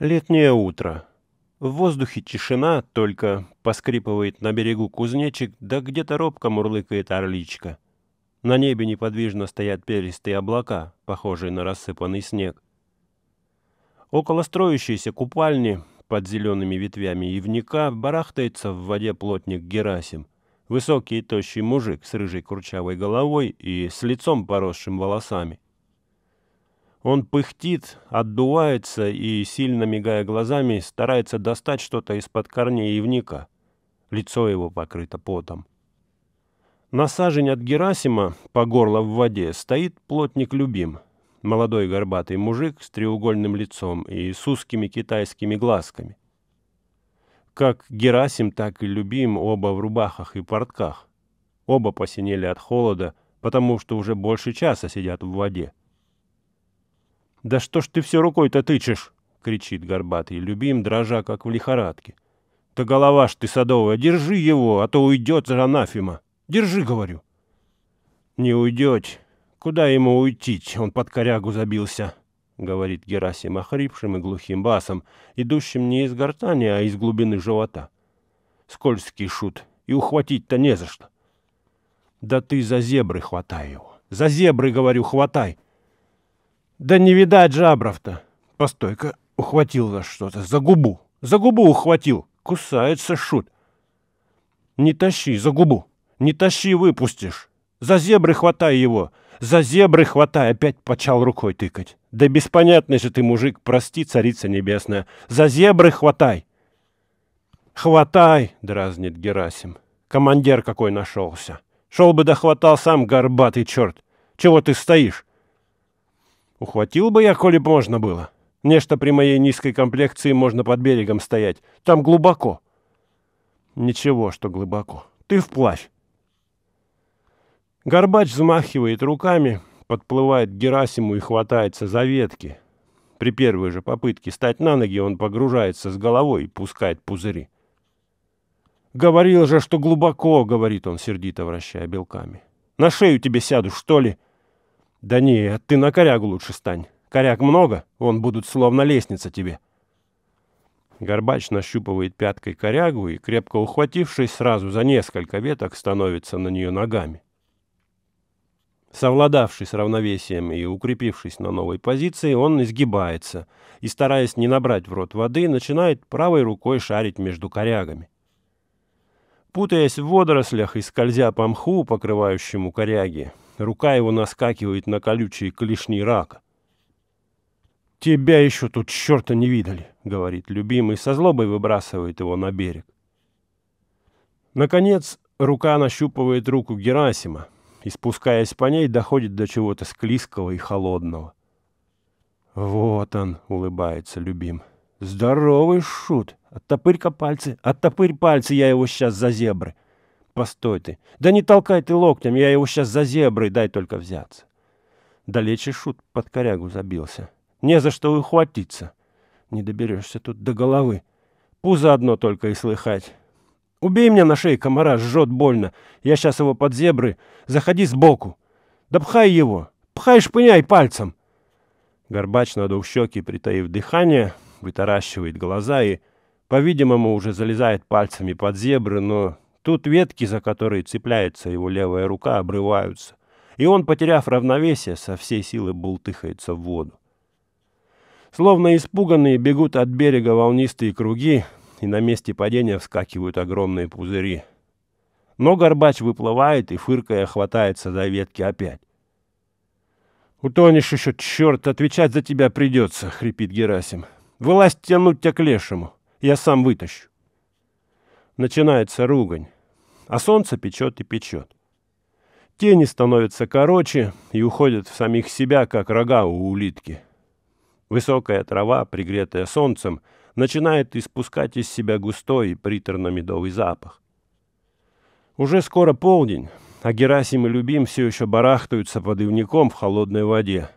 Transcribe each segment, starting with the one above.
Летнее утро. В воздухе тишина, только поскрипывает на берегу кузнечик, да где-то робко мурлыкает орличка. На небе неподвижно стоят перистые облака, похожие на рассыпанный снег. Около строящейся купальни под зелеными ветвями явника барахтается в воде плотник Герасим. Высокий и тощий мужик с рыжей курчавой головой и с лицом поросшим волосами. Он пыхтит, отдувается и, сильно мигая глазами, старается достать что-то из-под корней явника. Лицо его покрыто потом. На сажень от Герасима, по горло в воде, стоит плотник Любим, молодой горбатый мужик с треугольным лицом и с узкими китайскими глазками. Как Герасим, так и Любим оба в рубахах и портках. Оба посинели от холода, потому что уже больше часа сидят в воде. «Да что ж ты все рукой-то тычешь?» — кричит горбатый, любим, дрожа, как в лихорадке. «Да голова ж ты садовая, держи его, а то уйдет за анафима. Держи, говорю». «Не уйдет. Куда ему уйти? Он под корягу забился», — говорит Герасим охрипшим и глухим басом, идущим не из гортани, а из глубины живота. «Скользкий шут, и ухватить-то не за что». «Да ты за зебры хватай его! За зебры, говорю, хватай!» Да не видать жабров-то. Постой-ка, ухватил за что-то, за губу. За губу ухватил. Кусается шут. Не тащи за губу. Не тащи, выпустишь. За зебры хватай его. За зебры хватай. Опять почал рукой тыкать. Да беспонятный же ты, мужик, прости, царица небесная. За зебры хватай. Хватай, дразнит Герасим. Командир какой нашелся. Шел бы дохватал сам, горбатый черт. Чего ты стоишь? Ухватил бы я, коли б можно было. Нечто при моей низкой комплекции можно под берегом стоять. Там глубоко. Ничего, что глубоко. Ты в плащ. Горбач взмахивает руками, подплывает к Герасиму и хватается за ветки. При первой же попытке стать на ноги он погружается с головой и пускает пузыри. «Говорил же, что глубоко!» — говорит он, сердито вращая белками. «На шею тебе сяду, что ли?» Да нет, ты на корягу лучше стань. Коряг много, он будут словно лестница тебе. Горбач нащупывает пяткой корягу и, крепко ухватившись сразу за несколько веток, становится на нее ногами. Совладавший с равновесием и укрепившись на новой позиции, он изгибается и, стараясь не набрать в рот воды, начинает правой рукой шарить между корягами. Путаясь в водорослях и скользя по мху, покрывающему коряги, Рука его наскакивает на колючие клешни рака. «Тебя еще тут черта не видали», — говорит любимый, со злобой выбрасывает его на берег. Наконец, рука нащупывает руку Герасима и, спускаясь по ней, доходит до чего-то склизкого и холодного. «Вот он», — улыбается любим. «Здоровый шут! Оттопырь-ка пальцы! Оттопырь пальцы, я его сейчас за зебры!» Постой ты! Да не толкай ты локтем, я его сейчас за зеброй дай только взяться. Далече шут под корягу забился. Не за что ухватиться. Не доберешься тут до головы. Пузо одно только и слыхать. Убей меня на шее комара, жжет больно. Я сейчас его под зебры. Заходи сбоку. Да пхай его. Пхай, шпыняй пальцем. Горбач, надув щеки, притаив дыхание, вытаращивает глаза и, по-видимому, уже залезает пальцами под зебры, но Тут ветки, за которые цепляется его левая рука, обрываются, и он, потеряв равновесие, со всей силы бултыхается в воду. Словно испуганные бегут от берега волнистые круги, и на месте падения вскакивают огромные пузыри. Но горбач выплывает и, фыркая, хватается за ветки опять. «Утонешь еще, черт, отвечать за тебя придется!» — хрипит Герасим. «Вылазь тянуть тебя к лешему, я сам вытащу!» Начинается ругань а солнце печет и печет. Тени становятся короче и уходят в самих себя, как рога у улитки. Высокая трава, пригретая солнцем, начинает испускать из себя густой и приторно-медовый запах. Уже скоро полдень, а Герасим и Любим все еще барахтаются под ивником в холодной воде.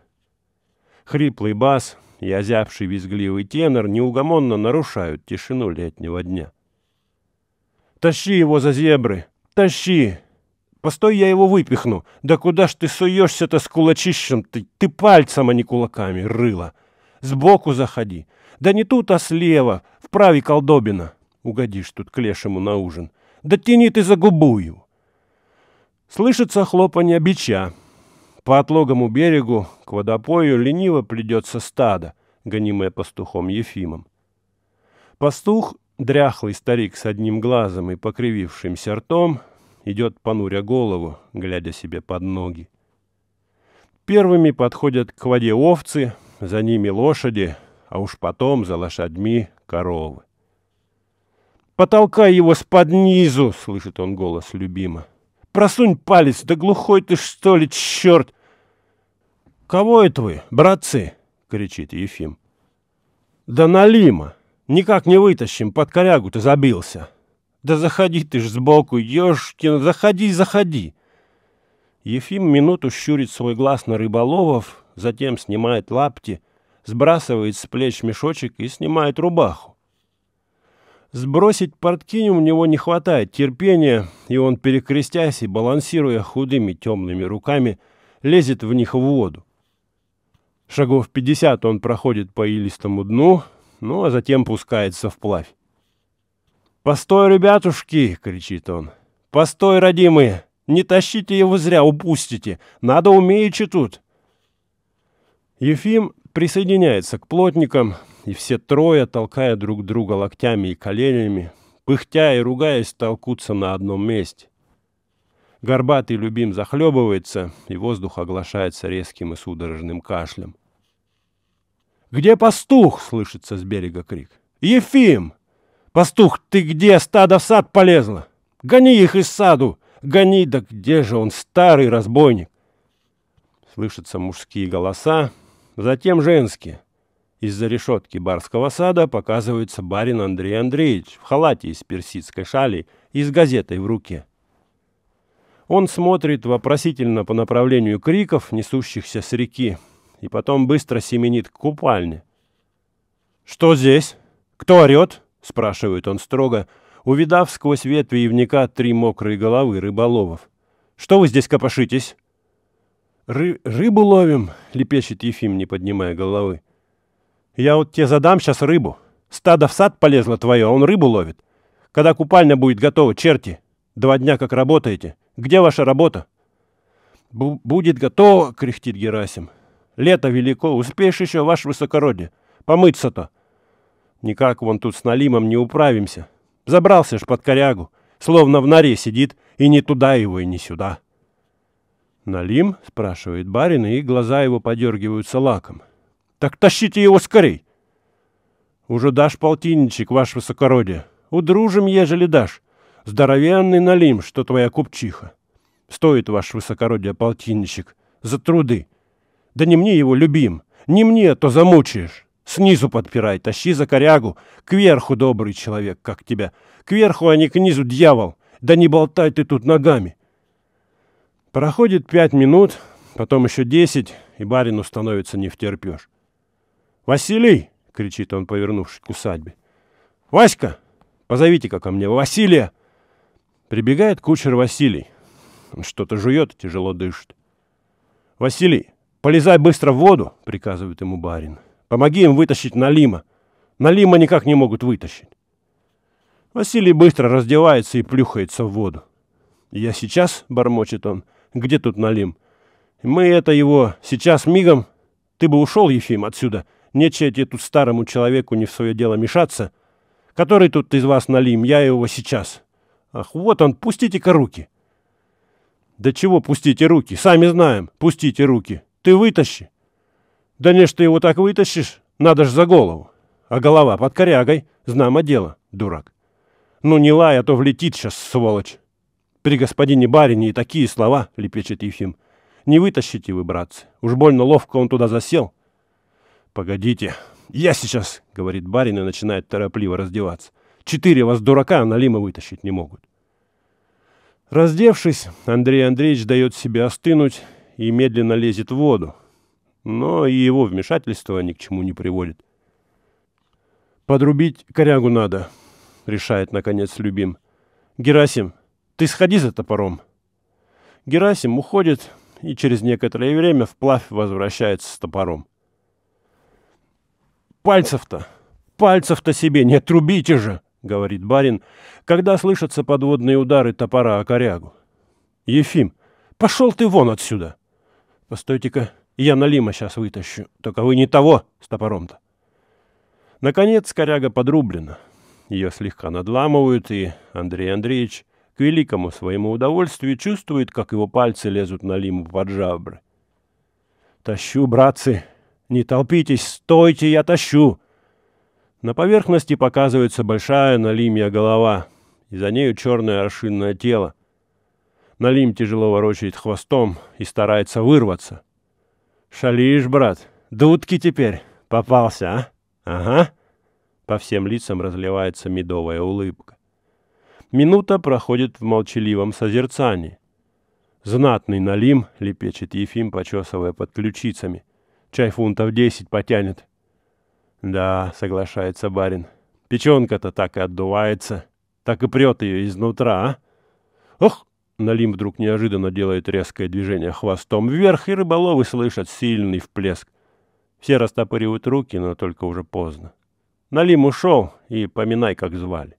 Хриплый бас и озябший визгливый тенор неугомонно нарушают тишину летнего дня. Тащи его за зебры! Тащи!» Постой, я его выпихну. Да куда ж ты суешься-то с кулачищем? Ты, ты пальцем, а не кулаками, рыло. Сбоку заходи. Да не тут, а слева. Вправи колдобина. Угодишь тут к лешему на ужин. Да тяни ты за губую. Слышится хлопанье бича. По отлогому берегу к водопою лениво придется стадо, гонимое пастухом Ефимом. Пастух Дряхлый старик с одним глазом и покривившимся ртом идет, понуря голову, глядя себе под ноги. Первыми подходят к воде овцы, за ними лошади, а уж потом за лошадьми коровы. «Потолкай его с поднизу!» — слышит он голос любима. «Просунь палец! Да глухой ты, что ли, черт!» «Кого это вы, братцы?» — кричит Ефим. «Да налима!» Никак не вытащим, под корягу ты забился. Да заходи ты ж сбоку, ёшкин, заходи, заходи. Ефим минуту щурит свой глаз на рыболовов, затем снимает лапти, сбрасывает с плеч мешочек и снимает рубаху. Сбросить порткинь у него не хватает терпения, и он, перекрестясь и балансируя худыми темными руками, лезет в них в воду. Шагов пятьдесят он проходит по илистому дну — ну а затем пускается вплавь. «Постой, ребятушки!» — кричит он. «Постой, родимые! Не тащите его зря, упустите! Надо умеючи тут!» Ефим присоединяется к плотникам, и все трое, толкая друг друга локтями и коленями, пыхтя и ругаясь, толкутся на одном месте. Горбатый любим захлебывается, и воздух оглашается резким и судорожным кашлем. «Где пастух?» — слышится с берега крик. «Ефим! Пастух, ты где? Стадо в сад полезло! Гони их из саду! Гони! Да где же он, старый разбойник?» Слышатся мужские голоса, затем женские. Из-за решетки барского сада показывается барин Андрей Андреевич в халате из персидской шали и с газетой в руке. Он смотрит вопросительно по направлению криков, несущихся с реки, и потом быстро семенит к купальне. «Что здесь? Кто орет?» — спрашивает он строго, увидав сквозь ветви явника три мокрые головы рыболовов. «Что вы здесь копошитесь?» Ры «Рыбу ловим», — лепечет Ефим, не поднимая головы. «Я вот тебе задам сейчас рыбу. Стадо в сад полезло твое, а он рыбу ловит. Когда купальня будет готова, черти? Два дня как работаете. Где ваша работа?» «Будет готово!» — кряхтит Герасим. Лето велико, успеешь еще, ваше высокородие. Помыться-то. Никак вон тут с Налимом не управимся. Забрался ж под корягу, словно в норе сидит, и не туда его, и не сюда. Налим, спрашивает барин, и глаза его подергиваются лаком. Так тащите его скорей. Уже дашь полтинничек, ваше высокородие. Удружим, ежели дашь. Здоровенный Налим, что твоя купчиха. Стоит, ваше высокородие, полтинничек. За труды. Да не мне его любим, не мне, то замучаешь. Снизу подпирай, тащи за корягу. Кверху, добрый человек, как тебя. Кверху, а не к низу, дьявол. Да не болтай ты тут ногами. Проходит пять минут, потом еще десять, и барину становится не втерпешь. «Василий!» — кричит он, повернувшись к усадьбе. «Васька! Позовите-ка ко мне Василия!» Прибегает кучер Василий. Он что-то жует тяжело дышит. «Василий, «Полезай быстро в воду!» — приказывает ему барин. «Помоги им вытащить Налима! Налима никак не могут вытащить!» Василий быстро раздевается и плюхается в воду. «Я сейчас?» — бормочет он. «Где тут Налим?» «Мы это его сейчас мигом...» «Ты бы ушел, Ефим, отсюда! Нечего тебе тут старому человеку не в свое дело мешаться!» «Который тут из вас Налим? Я его сейчас!» «Ах, вот он! Пустите-ка руки!» «Да чего пустите руки? Сами знаем! Пустите руки!» ты вытащи. Да не ж ты его так вытащишь, надо ж за голову. А голова под корягой, знамо дело, дурак. Ну не лай, а то влетит сейчас, сволочь. При господине барине и такие слова, лепечет Ефим. Не вытащите вы, братцы, уж больно ловко он туда засел. Погодите, я сейчас, говорит барин и начинает торопливо раздеваться. Четыре вас дурака налима вытащить не могут. Раздевшись, Андрей Андреевич дает себе остынуть и медленно лезет в воду. Но и его вмешательство ни к чему не приводит. «Подрубить корягу надо», — решает, наконец, Любим. «Герасим, ты сходи за топором». Герасим уходит и через некоторое время вплавь возвращается с топором. «Пальцев-то! Пальцев-то себе не трубите же!» — говорит барин, когда слышатся подводные удары топора о корягу. «Ефим, пошел ты вон отсюда!» Постойте-ка, я налима сейчас вытащу. Только вы не того с топором-то. Наконец коряга подрублена. Ее слегка надламывают, и Андрей Андреевич к великому своему удовольствию чувствует, как его пальцы лезут на лиму под жабры. «Тащу, братцы! Не толпитесь! Стойте, я тащу!» На поверхности показывается большая налимья голова, и за нею черное оршинное тело, Налим тяжело ворочает хвостом и старается вырваться. «Шалишь, брат? Дудки теперь! Попался, а? Ага!» По всем лицам разливается медовая улыбка. Минута проходит в молчаливом созерцании. «Знатный налим», — лепечет Ефим, почесывая под ключицами. «Чай фунтов десять потянет». «Да», — соглашается барин. «Печенка-то так и отдувается, так и прет ее изнутра, а?» «Ох, Налим вдруг неожиданно делает резкое движение хвостом вверх, и рыболовы слышат сильный вплеск. Все растопыривают руки, но только уже поздно. Налим ушел, и поминай, как звали.